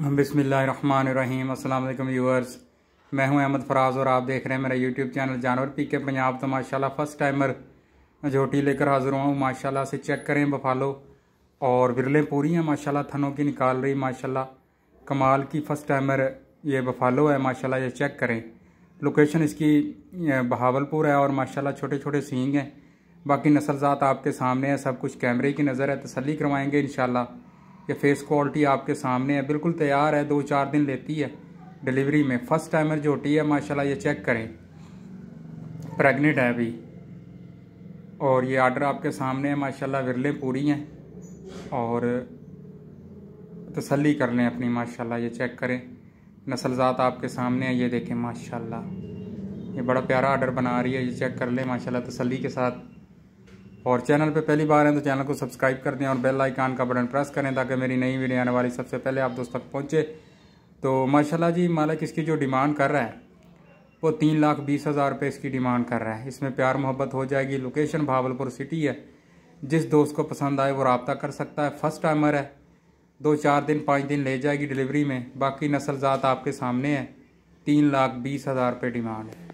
बसमिल अल्लाम व्यूअर्स मैं हूं अहमद फराज और आप देख रहे हैं मेरा यूट्यूब चैनल जानवर पी के पंजाब तो माशाल्लाह फर्स्ट टाइमर झोटी लेकर हाजिर हुआ हूं माशाल्लाह से चेक करें बफालो और बिरलें पूरी हैं माशाल्लाह थनों की निकाल रही माशाल्लाह कमाल की फ़र्स्ट टाइमर ये बफालो है माशाला ये चेक करें लोकेशन इसकी बहावलपुर है और माशाला छोटे छोटे सींग हैं बाकी नसलजात आपके सामने है सब कुछ कैमरे की नज़र है तसली करवाएँगे इन ये फेस क्वालिटी आपके सामने है बिल्कुल तैयार है दो चार दिन लेती है डिलीवरी में फर्स्ट टाइमर जो होती है माशाल्लाह ये चेक करें प्रेग्नेंट है अभी और ये आर्डर आपके सामने है माशाल्लाह विरलें पूरी हैं और तसल्ली कर लें अपनी माशाल्लाह ये चेक करें नसलजात आपके सामने है ये देखें माशाल्लाह ये बड़ा प्यारा आर्डर बना रही है ये चेक कर लें माशाल्लाह तसल्ली के साथ और चैनल पे पहली बार हैं तो चैनल को सब्सक्राइब कर दें और बेल आइकान का बटन प्रेस करें ताकि मेरी नई वीडियो आने वाली सबसे पहले आप दोस्त तक पहुँचे तो माशाला जी मालिक इसकी जो डिमांड कर रहा है वो तीन लाख बीस हज़ार रुपये इसकी डिमांड कर रहा है इसमें प्यार मोहब्बत हो जाएगी लोकेशन भावलपुर सिटी है जिस दोस्त को पसंद आए वो रबता कर सकता है फर्स्ट टाइमर है दो चार दिन पाँच दिन ले जाएगी डिलीवरी में बाकी नसल ज़ात आपके सामने है तीन लाख बीस हज़ार रुपये डिमांड है